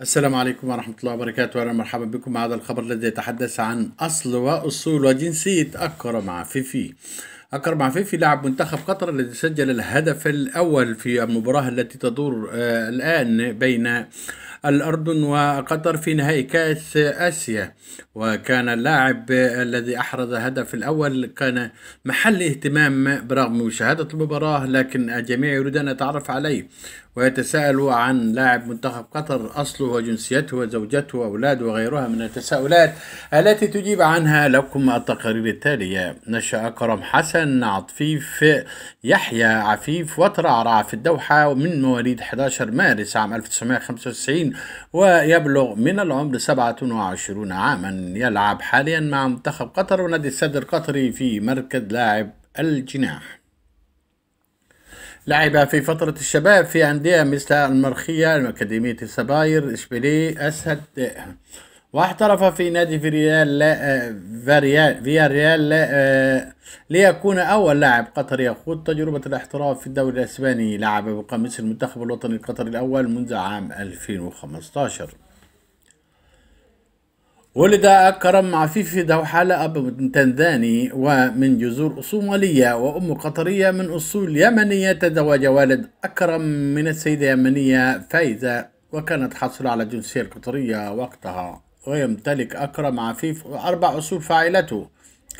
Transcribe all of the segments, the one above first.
السلام عليكم ورحمة الله وبركاته أهلا مرحبا بكم مع هذا الخبر الذي يتحدث عن أصل وأصول وجنسية أكرم عفيفي أكرم عفيفي لاعب منتخب قطر الذي سجل الهدف الأول في المباراة التي تدور آه، الآن بين الأردن وقطر في نهائي كأس آسيا وكان اللاعب الذي أحرز الهدف الأول كان محل اهتمام برغم مشاهدة المباراة لكن الجميع يريد أن يتعرف عليه ويتساءل عن لاعب منتخب قطر أصله وجنسيته وزوجته وأولاده وغيرها من التساؤلات التي تجيب عنها لكم التقارير التالية نشأ أكرم حسن عطفيف يحيى عفيف وترعرع في الدوحة من مواليد 11 مارس عام 1995 ويبلغ من العمر 27 عاما يلعب حاليا مع منتخب قطر ونادي السد القطري في مركز لاعب الجناح لعب في فترة الشباب في أندية مثل المرخية أكاديمية السباير إشبيليه أسهد واحترف في نادي فيريال لا آه، فيريال فياريال لا آه، ليكون أول لاعب قطري يخوض تجربة الاحتراف في الدوري الأسباني لعب بقميص المنتخب الوطني القطري الأول منذ عام 2015 ولد كرم في دوحالة أب تنزاني ومن جذور صومالية وأم قطرية من أصول يمنية تزوج والد أكرم من السيدة يمنية فايزة وكانت حاصلة على الجنسية القطرية وقتها ويمتلك أكرم عفيف أربع أصول فعائلته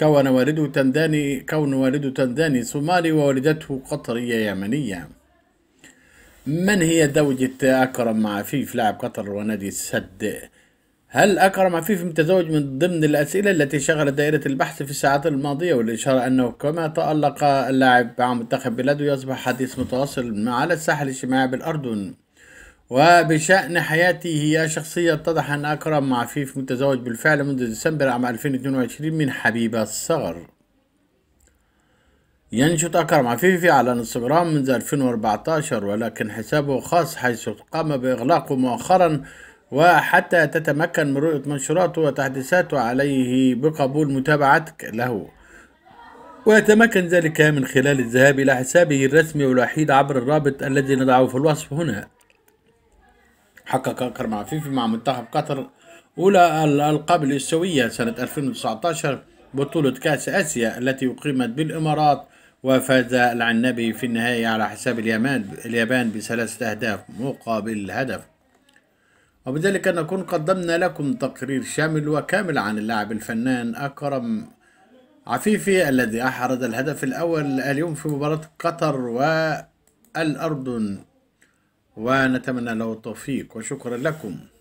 كون والده تنزاني كون والده تنزاني صومالي ووالدته قطرية يمنية من هي زوجة أكرم عفيف لاعب قطر ونادي السد هل أكرم عفيف متزوج من ضمن الأسئلة التي شغلت دائرة البحث في الساعات الماضية والإشارة أنه كما تألق اللاعب مع منتخب بلاده يصبح حديث متواصل على الساحة الاجتماعية بالأردن وبشأن حياته شخصية اتضح أن أكرم عفيف متزوج بالفعل منذ ديسمبر عام 2022 من حبيبة الصغر ينشط أكرم عفيفي على انستغرام منذ 2014 ولكن حسابه خاص حيث قام بإغلاقه مؤخرا وحتى تتمكن من رؤية منشوراته وتحديثاته عليه بقبول متابعتك له ويتمكن ذلك من خلال الذهاب إلى حسابه الرسمي والوحيد عبر الرابط الذي نضعه في الوصف هنا حقق أكرم عفيفي مع منتخب قطر أولى الألقاب الإسيوية سنة 2019 بطولة كأس آسيا التي أقيمت بالإمارات وفاز العنبي في النهاية على حساب اليابان بثلاثة أهداف مقابل هدف وبذلك نكون قدمنا لكم تقرير شامل وكامل عن اللاعب الفنان أكرم عفيفي الذي أحرز الهدف الأول اليوم في مباراة قطر والأردن ونتمنى له التوفيق وشكرا لكم